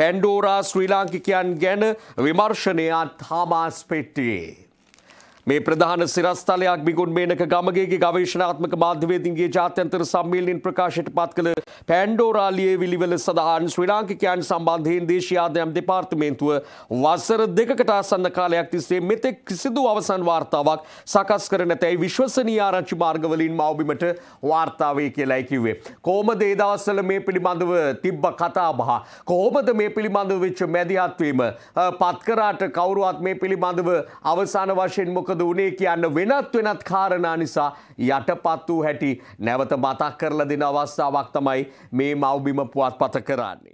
Pandora ශ්‍රී ලාංකිකයන් ගැන විමර්ශනයත් හාමාස් පෙට්ටියේ. මේ ප්‍රධාන සිරස්ථලයක් බිගුන් මේනක ගමගේගේ ගවේශනාත්මක මාධ්‍යවේදින්ගේ ජාත්‍යන්තර සම්මේලනින් ප්‍රකාශයට පත් කළ පෑන්ඩෝරාලියේ විලිවල සඳහන් ශ්‍රී ලාංකිකයන් සම්බන්ධයෙන් දේශයාදයම් දෙපාර්තමේන්තුව වසර දෙකකට අසන්න කාලයක් තිස්සේ මෙතෙක් කිසිදු අවසන් වාර්තාවක් සකස් කර නැතැයි විශ්වසනීය ආරංචි මාර්ගවලින් මවබිමට වාර්තාවේ කියලායි කිව්වේ. කොහොමද ඒ දවස්වල මේ පිළිබඳව තිබ්බ කතාබහ කොහොමද මේ පිළිබඳව වෙච්ච මැදිහත්වීම පත්කරාට කවුරුවත් මේ පිළිබඳව අවසාන වශයෙන් මොකද වුණේ කියන්න වෙනත් වෙනත් කාරණා නිසා යටපත් වූ හැටි නැවත මතක් කරලා දෙන අවස්ථාවක් තමයි මේ මව්බිම පුවත්පත කරන්නේ.